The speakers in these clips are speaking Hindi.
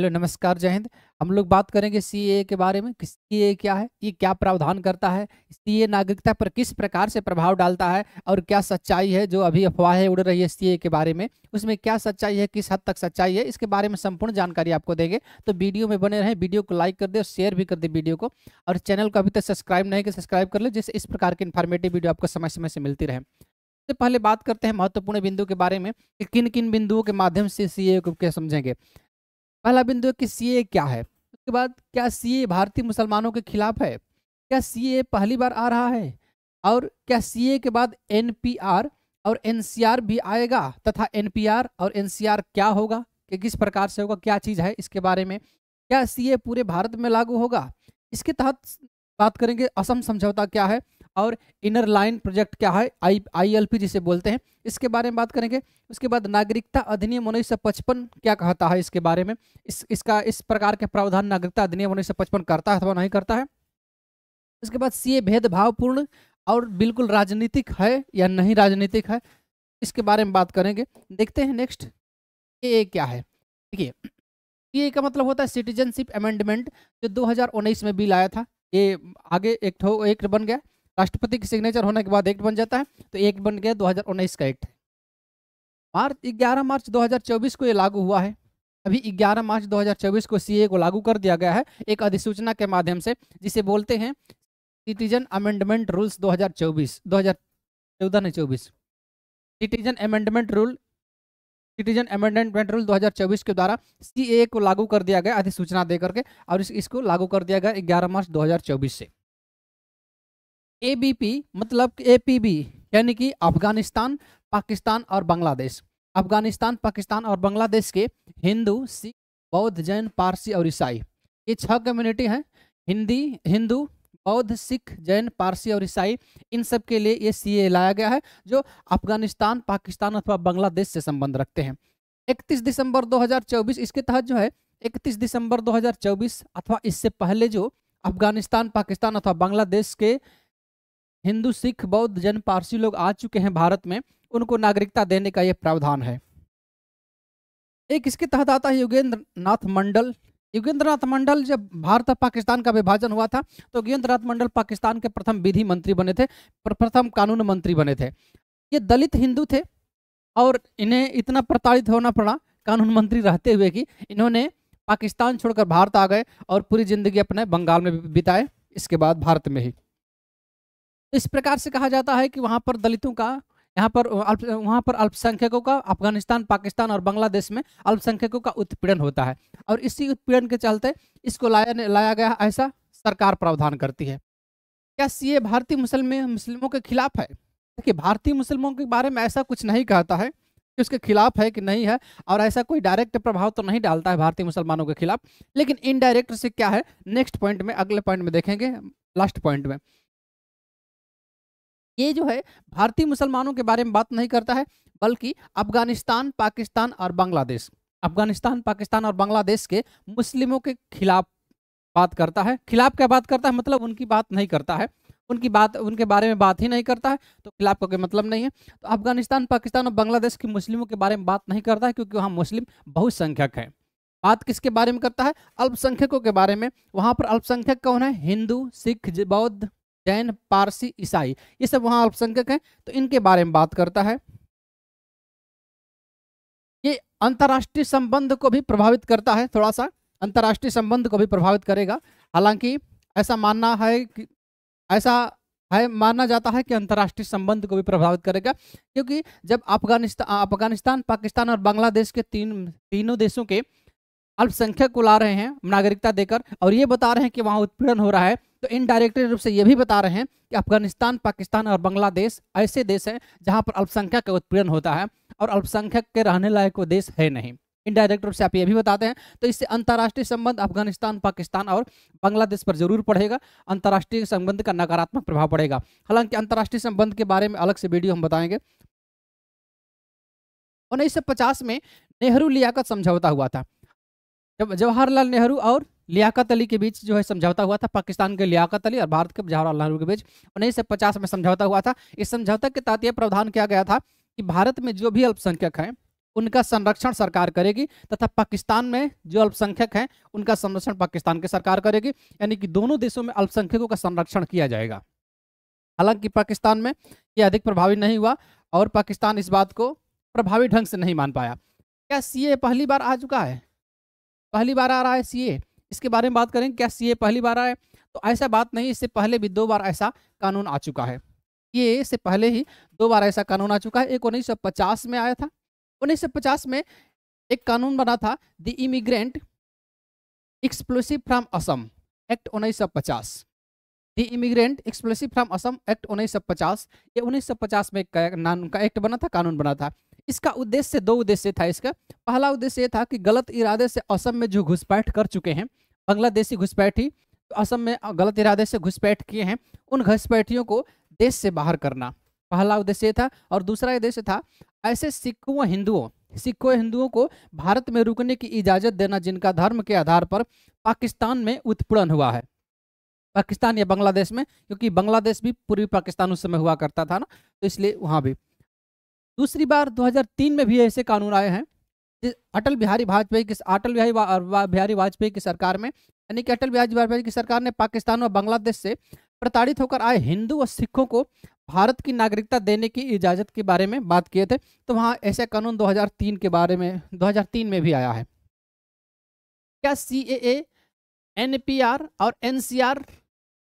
हेलो नमस्कार जय हिंद हम लोग बात करेंगे सी के बारे में सी ए क्या है ये क्या प्रावधान करता है सी नागरिकता पर किस प्रकार से प्रभाव डालता है और क्या सच्चाई है जो अभी अफवाहें उड़ रही है सी के बारे में उसमें क्या सच्चाई है किस हद तक सच्चाई है इसके बारे में संपूर्ण जानकारी आपको देंगे तो वीडियो में बने रहें वीडियो को लाइक कर दे और शेयर भी कर दे वीडियो को और चैनल को अभी तक सब्सक्राइब नहीं कर सब्सक्राइब कर ले जिससे इस प्रकार की इन्फॉर्मेटिव वीडियो आपको समय समय से मिलती रहे सबसे पहले बात करते हैं महत्वपूर्ण बिंदु के बारे में कि किन किन बिंदुओं के माध्यम से सी ए को क्या समझेंगे पहला बिंदु है कि सी क्या है उसके बाद क्या सी भारतीय मुसलमानों के खिलाफ है क्या सी पहली बार आ रहा है और क्या सी के बाद एन और एन भी आएगा तथा एन और एन क्या होगा कि किस प्रकार से होगा क्या चीज़ है इसके बारे में क्या सी पूरे भारत में लागू होगा इसके तहत बात करेंगे असम समझौता क्या है और इनर लाइन प्रोजेक्ट क्या है आई पी जिसे बोलते हैं इसके बारे में बात करेंगे उसके बाद नागरिकता अधिनियम उन्नीस सौ पचपन क्या कहता है इसके बारे में इस इसका इस प्रकार के प्रावधान नागरिकता अधिनियम उन्नीस सौ पचपन करता है अथवा नहीं करता है उसके बाद सी भेदभावपूर्ण और बिल्कुल राजनीतिक है या नहीं राजनीतिक है इसके बारे में बात करेंगे देखते हैं नेक्स्ट ए क्या है देखिए ये का मतलब होता है सिटीजनशिप अमेंडमेंट जो 2019 में बिल आया था ये आगे एक ठो एक बन गया राष्ट्रपति की सिग्नेचर होने के बाद एक्ट बन जाता है तो एक्ट बन गया 2019 का एक्ट मार्च ग्यारह मार्च 2024 को ये लागू हुआ है अभी 11 मार्च 2024 को सीए को लागू कर दिया गया है एक अधिसूचना के माध्यम से जिसे बोलते हैं सिटीजन अमेंडमेंट रूल्स 2024 चौदह नहीं चौबीस citizen amendment rule citizen amendment rule 2024 के द्वारा सी को लागू कर दिया गया अधिसूचना दे करके और इसको लागू कर दिया गया 11 मार्च 2024 से एबीपी मतलब एपीबी यानी कि अफगानिस्तान पाकिस्तान और बांग्लादेश अफगानिस्तान पाकिस्तान और बांग्लादेश के हिंदू सिख बौद्ध जैन पारसी और ईसाई ये छह कम्युनिटी हैं हिंदी हिंदू बौद्ध सिख जैन पारसी और ईसाई इन सब के लिए ये सी लाया गया है जो अफगानिस्तान पाकिस्तान अथवा बांग्लादेश से संबंध रखते हैं 31 दिसंबर 2024 इसके तहत जो है 31 दिसंबर 2024 अथवा इससे पहले जो अफगानिस्तान पाकिस्तान अथवा बांग्लादेश के हिंदू सिख बौद्ध जन पारसी लोग आ चुके हैं भारत में उनको नागरिकता देने का यह प्रावधान है एक इसके तहत आता है योगेंद्र नाथ मंडल योगेंद्र नाथ मंडल जब भारत और पाकिस्तान का विभाजन हुआ था तो योगेंद्र नाथ मंडल पाकिस्तान के प्रथम विधि मंत्री बने थे प्रथम कानून मंत्री बने थे ये दलित हिंदू थे और इन्हें इतना प्रताड़ित होना पड़ा कानून मंत्री रहते हुए कि इन्होंने पाकिस्तान छोड़कर भारत आ गए और पूरी जिंदगी अपने बंगाल में बिताए इसके बाद भारत में ही तो इस प्रकार से कहा जाता है कि वहाँ पर दलितों का यहाँ पर वहाँ पर अल्पसंख्यकों का अफगानिस्तान पाकिस्तान और बांग्लादेश में अल्पसंख्यकों का उत्पीड़न होता है और इसी उत्पीड़न के चलते इसको लाया लाया गया ऐसा सरकार प्रावधान करती है क्या सी भारतीय मुसलमान मुस्लिमों के खिलाफ है देखिए भारतीय मुसलमानों के बारे में ऐसा कुछ नहीं कहता है कि उसके खिलाफ है कि नहीं है और ऐसा कोई डायरेक्ट प्रभाव तो नहीं डालता है भारतीय मुसलमानों के खिलाफ लेकिन इनडायरेक्ट से क्या है नेक्स्ट पॉइंट में अगले पॉइंट में देखेंगे लास्ट पॉइंट में ये जो है भारतीय मुसलमानों के बारे में बात नहीं करता है बल्कि अफगानिस्तान पाकिस्तान और बांग्लादेश अफगानिस्तान पाकिस्तान और बांग्लादेश के मुस्लिमों के खिलाफ बात करता है खिलाफ क्या बात करता है मतलब उनकी बात नहीं करता है उनकी बात उनके बारे में बात ही नहीं करता है तो खिलाफ का कोई मतलब नहीं है तो अफगानिस्तान पाकिस्तान और बांग्लादेश के मुस्लिमों के बारे में बात नहीं करता है क्योंकि वहाँ मुस्लिम बहुसंख्यक है बात किसके बारे में करता है अल्पसंख्यकों के बारे में वहाँ पर अल्पसंख्यक कौन है हिंदू सिख बौद्ध जैन पारसी ईसाई ये सब वहाँ अल्पसंख्यक हैं तो इनके बारे में बात करता है ये अंतर्राष्ट्रीय संबंध को भी प्रभावित करता है थोड़ा सा अंतर्राष्ट्रीय संबंध को भी प्रभावित करेगा हालांकि ऐसा मानना है कि ऐसा है माना जाता है कि अंतर्राष्ट्रीय संबंध को भी प्रभावित करेगा क्योंकि जब अफगानिस्तान अफगानिस्तान पाकिस्तान और बांग्लादेश के तीन तीनों देशों के अल्पसंख्यक को ला रहे हैं नागरिकता देकर और ये बता रहे हैं कि वहाँ उत्पीड़न हो रहा है तो इनडायरेक्टली रूप से ये भी बता रहे हैं कि अफगानिस्तान पाकिस्तान और बांग्लादेश ऐसे देश हैं जहाँ पर अल्पसंख्यक का उत्पीड़न होता है और अल्पसंख्यक के रहने लायक वो देश है नहीं इनडायरेक्ट रूप से आप ये भी बताते हैं तो इससे अंतर्राष्ट्रीय संबंध अफगानिस्तान पाकिस्तान और बांग्लादेश पर जरूर पड़ेगा अंतर्राष्ट्रीय संबंध का नकारात्मक प्रभाव पड़ेगा हालांकि अंतर्राष्ट्रीय संबंध के बारे में अलग से वीडियो हम बताएंगे उन्नीस में नेहरू लियाकत समझौता हुआ था जब जवाहरलाल नेहरू और लियाकत अली के बीच जो है समझौता हुआ था पाकिस्तान के लियाकत अली और भारत के जवाहरलाल नेहरू के बीच उन्नीस सौ पचास में समझौता हुआ था इस समझौता के तहत यह प्रावधान किया गया था कि भारत में जो भी अल्पसंख्यक हैं उनका संरक्षण सरकार करेगी तथा पाकिस्तान में जो अल्पसंख्यक हैं उनका संरक्षण पाकिस्तान की सरकार करेगी यानी कि दोनों देशों में अल्पसंख्यकों का संरक्षण किया जाएगा हालांकि पाकिस्तान में यह अधिक प्रभावी नहीं हुआ और पाकिस्तान इस बात को प्रभावी ढंग से नहीं मान पाया क्या सीए पहली बार आ चुका है पहली बार आ रहा है सीए इसके बारे में बात करें क्या सी पहली बार आए तो ऐसा बात नहीं इससे पहले भी दो बार ऐसा कानून आ चुका है ये इससे पहले ही दो बार ऐसा कानून आ चुका है एक उन्नीस में आया था उन्नीस में एक कानून बना था the immigrant explosive from Assam act उन्नीस the immigrant explosive from Assam act 1950 ये 1950 में का, का एक्ट बना था कानून बना था इसका उद्देश्य दो उद्देश्य था इसका पहला उद्देश्य था कि गलत इरादे से असम में जो घुसपैठ कर चुके हैं बांग्लादेशी घुसपैठी तो असम में गलत इरादे से घुसपैठ किए हैं उन घुसपैठियों को देश से बाहर करना पहला उद्देश्य था और दूसरा उद्देश्य था ऐसे सिक्कों हिंदुओं सिखों हिंदुओं को भारत में रुकने की इजाज़त देना जिनका धर्म के आधार पर पाकिस्तान में उत्पीड़न हुआ है पाकिस्तान या बांग्लादेश में क्योंकि बांग्लादेश भी पूर्वी पाकिस्तान उस समय हुआ करता था ना तो इसलिए वहाँ भी दूसरी बार 2003 में भी ऐसे कानून आए हैं अटल बिहारी वाजपेयी की अटल बिहारी बिहारी वाजपेयी की सरकार में यानी कि अटल बिहारी वाजपेयी की सरकार ने पाकिस्तान और बांग्लादेश से प्रताड़ित होकर आए हिंदू और सिखों को भारत की नागरिकता देने की इजाज़त के बारे में बात किए थे तो वहाँ ऐसा कानून दो के बारे में दो में भी आया है क्या C A N P R और एन सी आर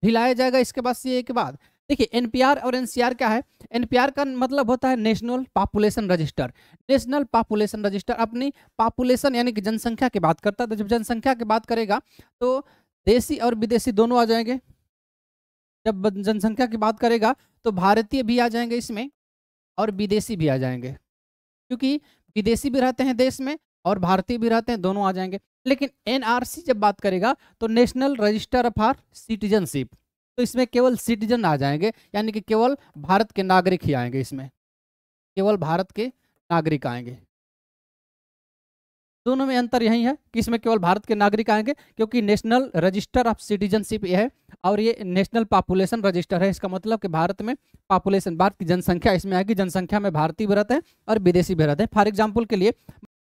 भी लाया जाएगा इसके बाद सी ए के बाद देखिए एनपीआर और एनसीआर क्या है एनपीआर का मतलब होता है national population register national population register अपनी पॉपुलेशन यानी कि जनसंख्या की बात करता है तो जब जनसंख्या की बात करेगा तो देशी और विदेशी दोनों आ जाएंगे जब जनसंख्या की बात करेगा तो भारतीय भी आ जाएंगे इसमें और विदेशी भी आ जाएंगे क्योंकि विदेशी भी रहते हैं देश में और भारतीय भी रहते हैं दोनों आ जाएंगे लेकिन एनआरसी जब बात करेगा तो नेशनल रजिस्टर फॉर सिटीजनशिप तो इसमें केवल सिटीजन आ जाएंगे यानी कि केवल भारत के नागरिक ही आएंगे इसमें केवल भारत के नागरिक आएंगे दोनों में अंतर यही है कि इसमें केवल भारत के नागरिक आएंगे क्योंकि नेशनल रजिस्टर ऑफ सिटीजनशिप ये है और ये नेशनल पॉपुलेशन रजिस्टर है इसका मतलब कि भारत में पॉपुलेशन भारत की जनसंख्या इसमें आएगी जनसंख्या में भारतीय भी रहते हैं और विदेशी भी रहते हैं फॉर एग्जाम्पल के लिए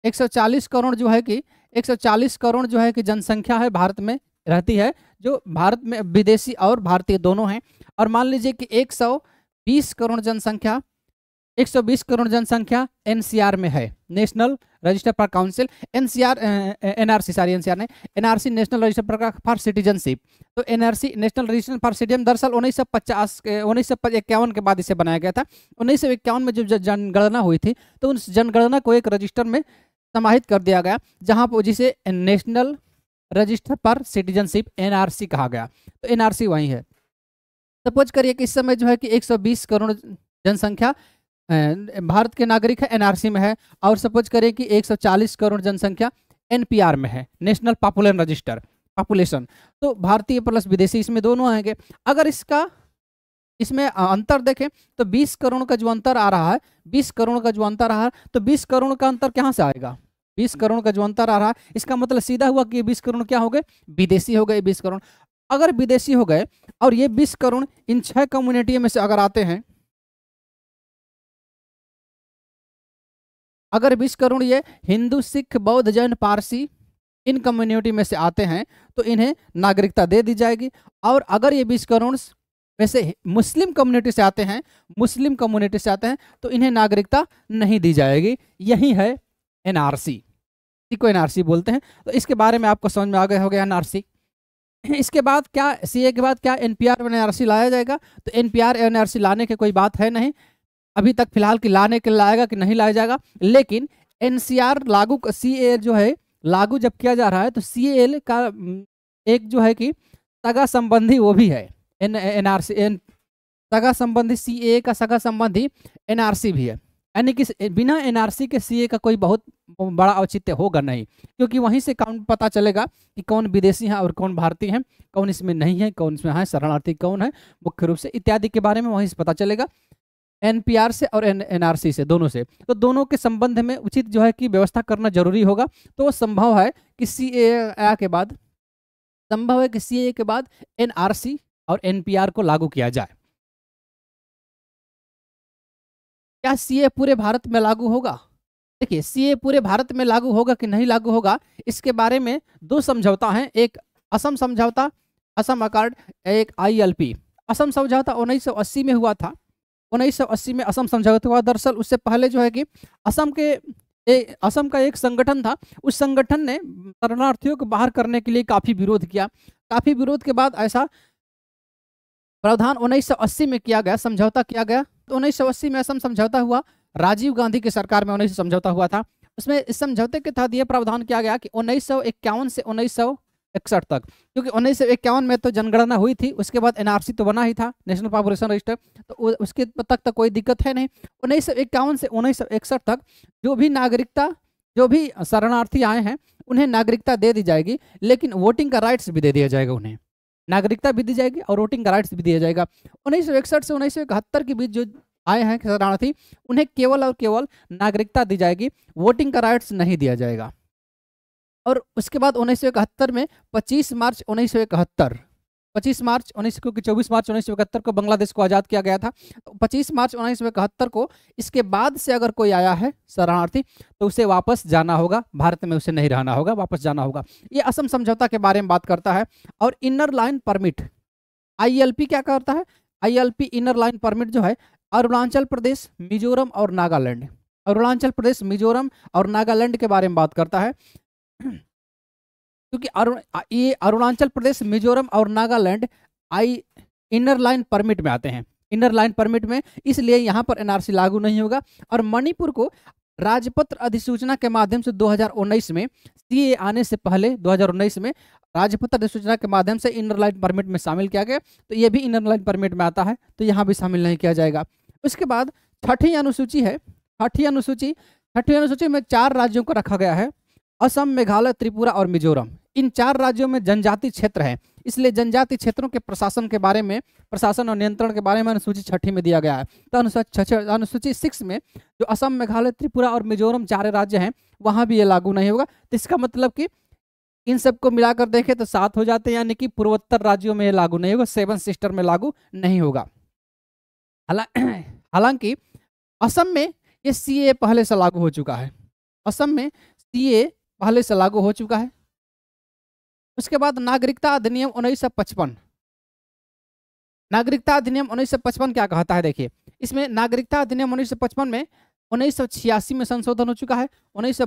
140 करोड़ जो है कि 140 करोड़ जो है कि जनसंख्या है भारत में रहती है जो भारत में विदेशी और भारतीय दोनों हैं और मान लीजिए कि 120 करोड़ जनसंख्या 120 करोड़ जनसंख्या एनसीआर में है national register for council NCR NRC sorry NCR ने NRC national register for citizenship तो NRC national register for citizen दरअसल उन्नीस सौ पचास उन्नीस सौ इक्यावन के बाद इसे बनाया गया था उन्नीस सौ इक्यावन में जो जनगणना हुई थी तो उस जनगणना को एक रजिस्टर में समाहित कर दिया गया जहाँ जिसे नेशनल रजिस्टर पर सिटीजनशिप एनआरसी कहा गया तो एनआरसी वही है सपोज करिए कि इस समय जो है कि 120 करोड़ जनसंख्या भारत के नागरिक है एनआरसी में है और सपोज करिए कि 140 करोड़ जनसंख्या एनपीआर में है नेशनल पॉपुलर रजिस्टर पॉपुलेशन तो भारतीय प्लस विदेशी इसमें दोनों आएंगे अगर इसका इसमें अंतर देखें तो 20 करोड़ का जो अंतर आ रहा है 20 करोड़ का जो अंतर आ रहा है तो 20 करोड़ का अंतर कहाँ से आएगा बीस करोड़ का जो अंतर आ रहा है इसका मतलब सीधा हुआ कि ये बीस करोड़ क्या हो गए विदेशी हो गए बीस करोड़ अगर विदेशी हो गए और ये बीस करोड़ इन छह कम्युनिटी में से अगर आते हैं अगर बीस करोड़ ये हिंदू सिख बौद्ध जैन पारसी इन कम्युनिटी में से आते हैं तो इन्हें नागरिकता दे दी जाएगी और अगर ये बीस करोड़ वैसे मुस्लिम कम्युनिटी से आते हैं मुस्लिम कम्युनिटी से आते हैं तो इन्हें नागरिकता नहीं दी जाएगी यही है एनआरसी इसी को एनआरसी बोलते हैं तो इसके बारे में आपको समझ में आ गया हो गया एनआरसी इसके बाद क्या सीए के बाद क्या एनपीआर पी एनआरसी लाया जाएगा तो एनपीआर एनआरसी लाने की कोई बात है नहीं अभी तक फिलहाल कि लाने के लाएगा कि नहीं लाया जाएगा लेकिन एनसीआर लागू सी जो है लागू जब किया जा रहा है तो सी का एक जो है कि सगा संबंधी वो भी है एन एन सगा संबंधी सी का सगा संबंधी एनआरसी भी है यानी कि बिना एनआरसी के सीए का कोई बहुत बड़ा औचित्य होगा नहीं क्योंकि वहीं से काउंट पता चलेगा कि कौन विदेशी हैं और कौन भारतीय हैं कौन इसमें नहीं है कौन इसमें है शरणार्थी कौन है मुख्य रूप से इत्यादि के बारे में वहीं से पता चलेगा एनपीआर से और एनआरसी से दोनों से तो दोनों के संबंध में उचित जो है कि व्यवस्था करना जरूरी होगा तो संभव है कि सी के बाद संभव है कि सी के बाद एन और एन को लागू किया जाए क्या सीए पूरे भारत में लागू होगा देखिए सीए पूरे भारत में लागू होगा कि नहीं लागू होगा इसके बारे में दो समझौता हैं एक असम समझौता असम अकार्ड एक आईएलपी असम समझौता 1980 में हुआ था 1980 में असम समझौता हुआ दरअसल उससे पहले जो है कि असम के ए, असम का एक संगठन था उस संगठन ने शरणार्थियों को बाहर करने के लिए काफ़ी विरोध किया काफ़ी विरोध के बाद ऐसा प्रावधान 1980 में किया गया समझौता किया गया तो 1980 में असम समझौता हुआ राजीव गांधी की सरकार में उन्नीस समझौता हुआ था उसमें इस समझौते के तहत यह प्रावधान किया गया कि उन्नीस से उन्नीस इकसठ तक क्योंकि उन्नीस सौ इक्यावन में तो जनगणना हुई थी उसके बाद एनआरसी तो बना ही था नेशनल पॉपुलेशन रजिस्टर तो उसके तक तो कोई दिक्कत है नहीं उन्नीस सौ इक्यावन से उन्नीस सौ इकसठ तक जो भी नागरिकता जो भी शरणार्थी आए हैं उन्हें नागरिकता दे दी जाएगी लेकिन वोटिंग का राइट्स भी दे दिया जाएगा उन्हें नागरिकता भी दी जाएगी और वोटिंग का राइट्स भी दिया जाएगा उन्नीस सौ इकसठ से उन्नीस सौ इकहत्तर के बीच जो आए हैं शरणार्थी उन्हें केवल और केवल नागरिकता दी जाएगी वोटिंग का राइट्स नहीं दिया जाएगा और उसके बाद उन्नीस में 25 मार्च उन्नीस 25 मार्च उन्नीस सौ चौबीस मार्च उन्नीस सौ इकहत्तर को बांग्लादेश को आज़ाद किया गया था 25 मार्च उन्नीस सौ इकहत्तर को इसके बाद से अगर कोई आया है शरणार्थी तो उसे वापस जाना होगा भारत में उसे नहीं रहना होगा वापस जाना होगा ये असम समझौता के बारे में बात करता है और इनर लाइन परमिट आई क्या करता है आई इनर लाइन परमिट जो है अरुणाचल प्रदेश मिजोरम और नागालैंड अरुणाचल प्रदेश मिजोरम और नागालैंड के बारे में बात करता है क्योंकि अरुण ये अरुणाचल प्रदेश मिजोरम और नागालैंड आई इनर लाइन परमिट में आते हैं इनर लाइन परमिट में इसलिए यहाँ पर एनआरसी लागू नहीं होगा और मणिपुर को राजपत्र अधिसूचना के माध्यम से 2019 में सीए आने से पहले 2019 में राजपत्र अधिसूचना के माध्यम से इनर लाइन परमिट में शामिल किया गया तो ये भी इनर लाइन परमिट में आता है तो यहाँ भी शामिल नहीं किया जाएगा उसके बाद छठी अनुसूची है छठी अनुसूची छठी अनुसूची में चार राज्यों को रखा गया है असम मेघालय त्रिपुरा और मिजोरम इन चार राज्यों में जनजाति क्षेत्र है इसलिए जनजाति क्षेत्रों के प्रशासन के बारे में प्रशासन और नियंत्रण के बारे में अनुसूची छठी में दिया गया है तो अनुसूची सिक्स में जो असम मेघालय त्रिपुरा और मिजोरम चार राज्य हैं वहाँ भी ये लागू नहीं होगा तो इसका मतलब कि इन सबको मिलाकर देखें तो सात हो जाते हैं यानी कि पूर्वोत्तर राज्यों में ये लागू नहीं होगा सेवन सिस्टर में लागू नहीं होगा हालांकि असम में ये सी पहले से लागू हो चुका है असम में सी पहले से लागू हो चुका है उसके बाद नागरिकता अधिनियम उन्नीस नागरिकता अधिनियम उन्नीस क्या कहता है देखिए इसमें नागरिकता अधिनियम उन्नीस में उन्नीस में संशोधन हो चुका है उन्नीस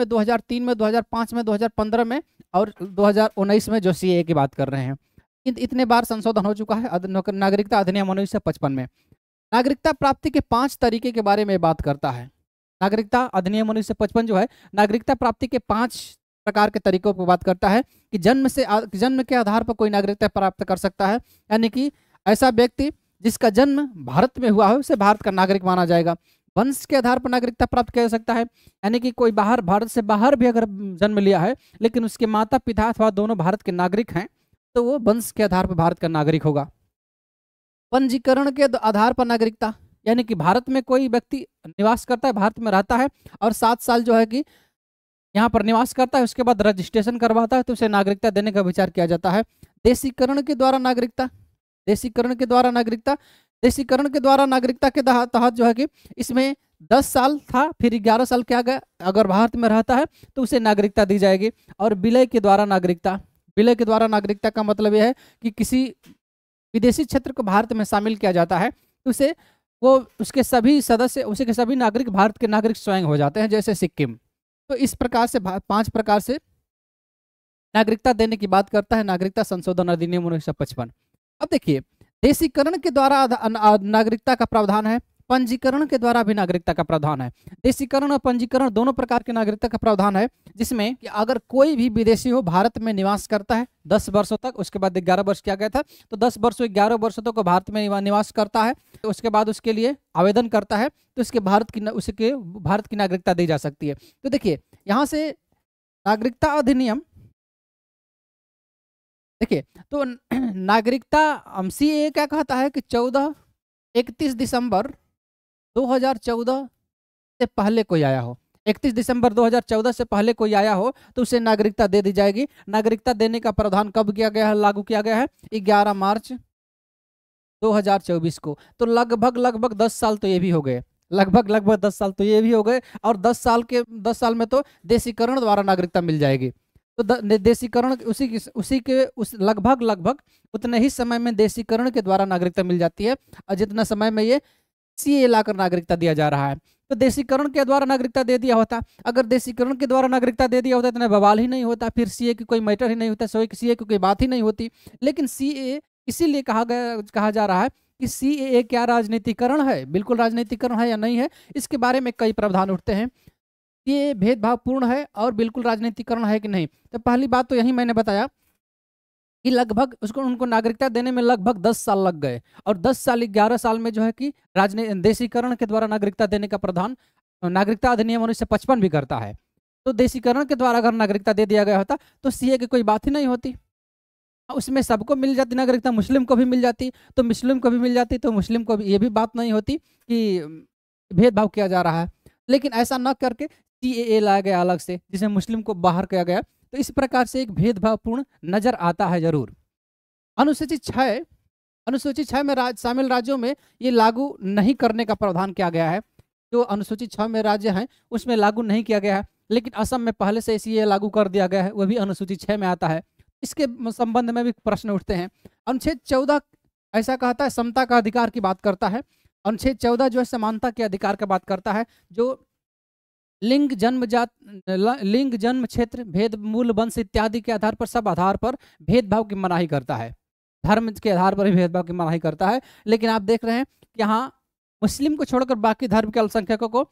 में 2003 में 2005 में 2015 में और 2019 में जो सी की बात कर रहे हैं इतने बार संशोधन हो चुका है नागरिकता अधिनियम उन्नीस में नागरिकता प्राप्ति के पांच तरीके के बारे में बात करता है नागरिकता अधिनियम उन्नीस जो है नागरिकता प्राप्ति के पांच प्रकार के तरीकों पर बात करता है कि जन्म से जन्म के आधार पर कोई नागरिकता प्राप्त कर सकता है यानी कि ऐसा व्यक्ति जिसका जन्म भारत में हुआ है उसे भारत का नागरिक माना जाएगा वंश के आधार पर नागरिकता प्राप्त किया जा सकता है यानी कि कोई बाहर भारत से बाहर भी अगर जन्म लिया है लेकिन उसके माता पिता अथवा दोनों भारत के नागरिक हैं तो वो वंश के आधार पर भारत का नागरिक होगा पंजीकरण के आधार पर नागरिकता यानी कि भारत में कोई व्यक्ति निवास करता है भारत में रहता है और सात साल जो है कि यहाँ पर निवास करता है उसके बाद रजिस्ट्रेशन करवाता है तो उसे नागरिकता देने का विचार किया जाता है देशीकरण के द्वारा नागरिकता देशीकरण के द्वारा नागरिकता देशीकरण के द्वारा नागरिकता के तहत जो है कि इसमें दस साल था फिर ग्यारह साल क्या गया अगर भारत में रहता है तो उसे नागरिकता दी जाएगी और विलय के द्वारा नागरिकता विलय के द्वारा नागरिकता का मतलब यह है कि किसी विदेशी क्षेत्र को भारत में शामिल किया जाता है तो उसे वो उसके सभी सदस्य उसी के सभी नागरिक भारत के नागरिक स्वयं हो जाते हैं जैसे सिक्किम तो इस प्रकार से पांच प्रकार से नागरिकता देने की बात करता है नागरिकता संशोधन अधिनियम उन्नीस अब देखिए देशीकरण के द्वारा नागरिकता का प्रावधान है पंजीकरण के द्वारा भी नागरिकता का प्रावधान है देशीकरण और पंजीकरण दोनों प्रकार के नागरिकता का प्रावधान है जिसमें कि अगर कोई भी विदेशी हो भारत में निवास करता है दस वर्षों तक उसके बाद ग्यारह वर्ष किया गया था तो दस वर्ष ग्यारह वर्षों तक भारत में निवास करता है तो उसके बाद उसके लिए आवेदन करता है तो उसके भारत की उसके भारत की नागरिकता दी जा सकती है तो देखिए यहाँ से नागरिकता अधिनियम देखिए तो नागरिकता सी ए क्या कहता है कि चौदह इकतीस दिसंबर 2014 से पहले कोई आया हो 31 दिसंबर 2014 से पहले कोई आया हो तो उसे नागरिकता दे दी जाएगी नागरिकता देने का प्रावधान कब किया गया है लागू किया गया है 11 मार्च 2024 को तो लगभग लगभग 10 साल तो ये भी हो गए लगभग लगभग 10 साल तो ये भी हो गए और 10 साल के 10 साल में तो देशीकरण द्वारा नागरिकता मिल जाएगी तो देशीकरण उसी उसी के उस लगभग लगभग उतने ही समय में देशीकरण के द्वारा नागरिकता मिल जाती है और जितना समय में ये सीए लाकर नागरिकता दिया जा रहा है तो देशीकरण के द्वारा नागरिकता दे दिया होता अगर देशीकरण के द्वारा नागरिकता दे दिया होता तो बवाल ही नहीं होता फिर सीए की कोई मैटर ही नहीं होता सो सीए की कोई बात ही नहीं होती लेकिन सीए इसीलिए कहा गया कहा जा रहा है कि सी ए क्या राजनीतिकरण है बिल्कुल राजनीतिकरण है या नहीं है इसके बारे में कई प्रावधान उठते हैं ये भेदभावपूर्ण है और बिल्कुल राजनीतिकरण है कि नहीं तो पहली बात तो यही मैंने बताया कि लगभग उसको उनको नागरिकता देने में लगभग दस साल लग गए और दस साल ग्यारह साल में जो है कि राजने देशीकरण के द्वारा नागरिकता देने का प्रधान नागरिकता अधिनियम उन्नीस सौ पचपन भी करता है तो देशीकरण के द्वारा अगर नागरिकता दे दिया गया होता तो सीए की कोई बात ही नहीं होती उसमें सबको मिल जाती नागरिकता मुस्लिम को भी मिल जाती तो मुस्लिम को भी मिल जाती तो मुस्लिम को भी ये भी बात नहीं होती कि भेदभाव किया जा रहा है लेकिन ऐसा न करके सी ए लाया गया अलग से जिसे मुस्लिम को बाहर किया गया तो इस प्रकार से एक भेदभावपूर्ण नजर आता है जरूर अनुसूचित छः अनुसूचित छः में राज शामिल राज्यों में ये लागू नहीं करने का प्रावधान किया गया है जो अनुसूचित छः में राज्य हैं उसमें लागू नहीं किया गया है लेकिन असम में पहले से इसी लागू कर दिया गया है वह भी अनुसूचित छः में आता है इसके संबंध में भी प्रश्न उठते हैं अनुच्छेद चौदह ऐसा कहता है समता का अधिकार की बात करता है अनुच्छेद चौदह जो है समानता के अधिकार की बात करता है जो लिंग जन्म जात लिंग जन्म क्षेत्र भेद मूल वंश इत्यादि के आधार पर सब आधार पर भेदभाव की मनाही करता है धर्म के आधार पर ही भेदभाव की मनाही करता है लेकिन आप देख रहे हैं कि यहाँ मुस्लिम को छोड़कर बाकी धर्म के अल्पसंख्यकों को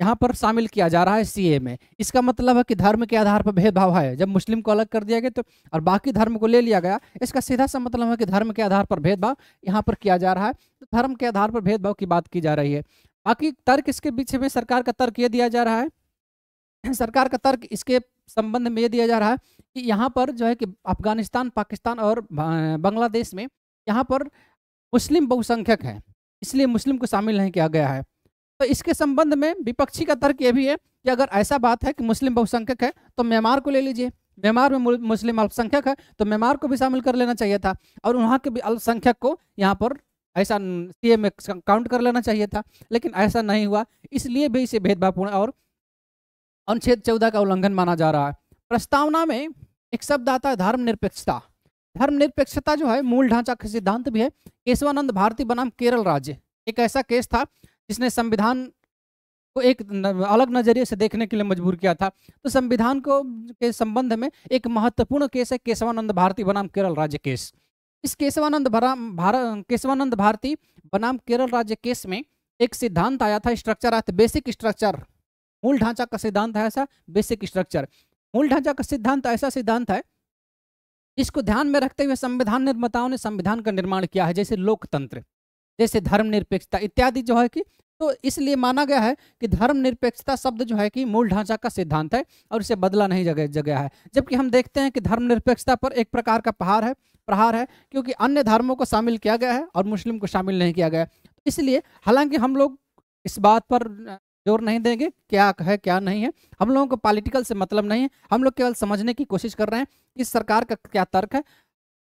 यहाँ पर शामिल किया जा रहा है सी में इसका मतलब है कि धर्म के आधार पर भेदभाव है जब मुस्लिम को अलग कर दिया गया तो और बाकी धर्म को ले लिया गया इसका सीधा सा मतलब है कि धर्म के आधार पर भेदभाव यहाँ पर किया जा रहा है तो धर्म के आधार पर भेदभाव की बात की जा रही है बाकी तर्क इसके पीछे में सरकार का तर्क ये दिया जा रहा है सरकार का तर्क इसके संबंध में ये दिया जा रहा है कि यहाँ पर जो है कि अफगानिस्तान पाकिस्तान और बांग्लादेश में यहाँ पर मुस्लिम बहुसंख्यक है इसलिए मुस्लिम को शामिल नहीं किया गया है तो इसके संबंध में विपक्षी का तर्क ये भी है कि अगर ऐसा बात है कि मुस्लिम बहुसंख्यक है तो म्यांमार को ले लीजिए म्यांमार में मुस्लिम अल्पसंख्यक है तो म्यांमार को भी शामिल कर लेना चाहिए था और वहाँ के भी अल्पसंख्यक को यहाँ पर ऐसा सी में काउंट कर लेना चाहिए था लेकिन ऐसा नहीं हुआ इसलिए भी इसे भेदभावपूर्ण और अनुच्छेद चौदह का उल्लंघन माना जा रहा है प्रस्तावना में एक शब्द आता है धर्मनिरपेक्षता धर्मनिरपेक्षता जो है मूल ढांचा का सिद्धांत भी है केशवानंद भारती बनाम केरल राज्य एक ऐसा केस था जिसने संविधान को एक अलग नजरिए से देखने के लिए मजबूर किया था तो संविधान को के संबंध में एक महत्वपूर्ण केस है केशवानंद भारती बनाम केरल राज्य केस इस केशवानंद भार केशवानंद भारती बनाम केरल राज्य केस में एक सिद्धांत आया था स्ट्रक्चर आया था बेसिक स्ट्रक्चर मूल ढांचा का सिद्धांत है ऐसा बेसिक स्ट्रक्चर मूल ढांचा का सिद्धांत ऐसा सिद्धांत है इसको ध्यान में रखते हुए संविधान निर्माताओं ने संविधान का निर्माण किया है जैसे लोकतंत्र जैसे धर्मनिरपेक्षता इत्यादि जो है कि तो इसलिए माना गया है कि धर्मनिरपेक्षता शब्द जो है कि मूल ढांचा का सिद्धांत है और इसे बदला नहीं जगह जगह है जबकि हम देखते हैं कि धर्मनिरपेक्षता पर एक प्रकार का पहाड़ है प्रहार है क्योंकि अन्य धर्मों को शामिल किया गया है और मुस्लिम को शामिल नहीं किया गया तो इसलिए हालांकि हम लोग इस बात पर जोर नहीं देंगे क्या है क्या नहीं है हम लोगों को पॉलिटिकल से मतलब नहीं है हम लोग केवल समझने की कोशिश कर रहे हैं कि सरकार का क्या तर्क है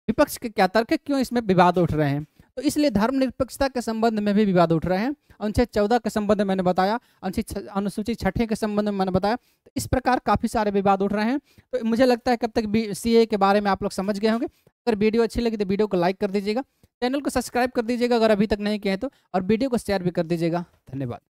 विपक्ष के क्या तर्क है क्यों इसमें विवाद उठ रहे हैं तो इसलिए धर्मनिरपेक्षता के संबंध में भी विवाद उठ रहे हैं अनुच्छेद चौदह के संबंध में मैंने बताया अनुच्छेद अनुसूचित छठे के संबंध में मैंने बताया तो इस प्रकार काफ़ी सारे विवाद उठ रहे हैं तो मुझे लगता है कब तक बी सी के बारे में आप लोग समझ गए होंगे अगर वीडियो अच्छी लगी तो वीडियो को लाइक कर दीजिएगा चैनल को सब्सक्राइब कर दीजिएगा अगर अभी तक नहीं किया है तो और वीडियो को शेयर भी कर दीजिएगा धन्यवाद